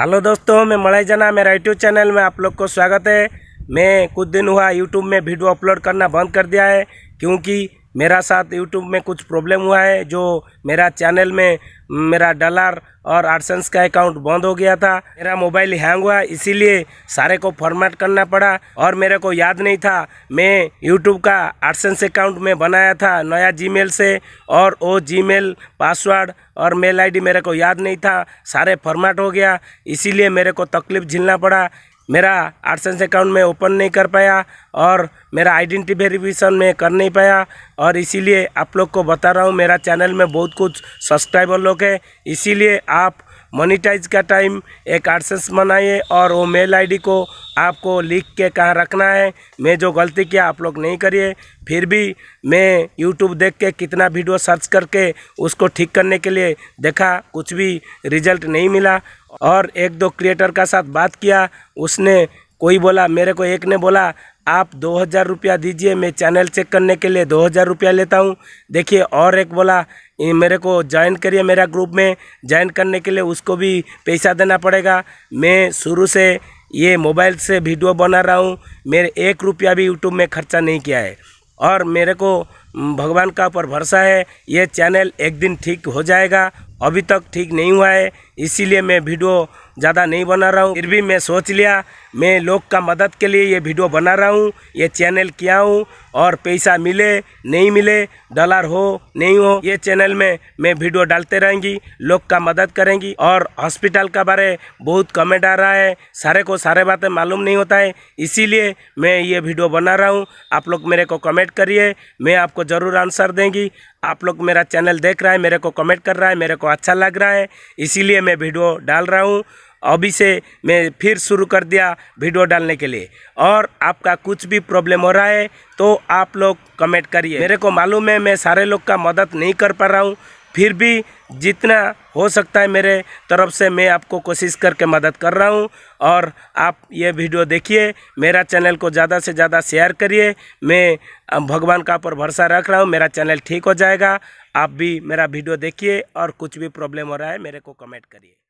hello दोस्तों मैं Malay जना मेरा यूट्यूब चैनल में आप लोग को स्वागत है मैं कुछ दिन हुआ यूट्यूब में वीडियो अपलोड करना बंद कर दिया है क्योंकि मेरा साथ यूट्यूब में कुछ प्रॉब्लम हुआ है जो मेरा चैनल में मेरा डॉलर और आर्सेंस का अकाउंट बंद हो गया था मेरा मोबाइल हैंग हुआ इसीलिए सारे को फॉर्मेट करना पड़ा और मेरे को याद नहीं था मैं यूट्यूब का आर्सेंस अकाउंट में बनाया था नया जीमेल से और वो जीमेल पासवर्ड और मेल आईडी मेरे को याद नहीं था सारे फॉर्मेट हो गया इसीलिए मेरे को तकलीफ़ झेलना पड़ा मेरा आर्ट्सेंस अकाउंट में ओपन नहीं कर पाया और मेरा आइडेंटिटी वेरिफिकेशन में कर नहीं पाया और इसीलिए आप लोग को बता रहा हूँ मेरा चैनल में बहुत कुछ सब्सक्राइबर लोग हैं इसीलिए आप मोनिटाइज का टाइम एक आर्सेंस बनाइए और वो मेल आईडी को आपको लिख के कहाँ रखना है मैं जो गलती किया आप लोग नहीं करिए फिर भी मैं यूट्यूब देख के कितना वीडियो सर्च करके उसको ठीक करने के लिए देखा कुछ भी रिजल्ट नहीं मिला और एक दो क्रिएटर का साथ बात किया उसने कोई बोला मेरे को एक ने बोला आप दो हज़ार रुपया दीजिए मैं चैनल चेक करने के लिए दो हज़ार रुपया लेता हूँ देखिए और एक बोला मेरे को ज्वाइन करिए मेरा ग्रुप में ज्वाइन करने के लिए उसको भी पैसा देना पड़ेगा मैं शुरू से ये मोबाइल से वीडियो बना रहा हूँ मेरे एक रुपया भी यूट्यूब में खर्चा नहीं किया है और मेरे को भगवान का ऊपर भरोसा है ये चैनल एक दिन ठीक हो जाएगा अभी तक ठीक नहीं हुआ है इसीलिए मैं वीडियो ज़्यादा नहीं बना रहा हूँ फिर भी मैं सोच लिया मैं लोग का मदद के लिए ये वीडियो बना रहा हूँ ये चैनल किया हूँ और पैसा मिले नहीं मिले डॉलर हो नहीं हो ये चैनल में मैं वीडियो डालते रहेंगी लोग का मदद करेंगी और हॉस्पिटल का बारे बहुत कमेंट आ रहा है सारे को सारे बातें मालूम नहीं होता है इसीलिए मैं ये वीडियो बना रहा हूँ आप लोग मेरे को कमेंट करिए मैं आपको ज़रूर आंसर देंगी आप लोग मेरा चैनल देख रहा है मेरे को कमेंट कर रहा है मेरे को अच्छा लग रहा है इसीलिए मैं वीडियो डाल रहा हूँ अभी से मैं फिर शुरू कर दिया वीडियो डालने के लिए और आपका कुछ भी प्रॉब्लम हो रहा है तो आप लोग कमेंट करिए मेरे को मालूम है मैं सारे लोग का मदद नहीं कर पा रहा हूँ फिर भी जितना हो सकता है मेरे तरफ से मैं आपको कोशिश करके मदद कर रहा हूँ और आप ये वीडियो देखिए मेरा चैनल को ज़्यादा से ज़्यादा शेयर करिए मैं भगवान का ऊपर भरोसा रख रहा हूँ मेरा चैनल ठीक हो जाएगा आप भी मेरा वीडियो देखिए और कुछ भी प्रॉब्लम हो रहा है मेरे को कमेंट करिए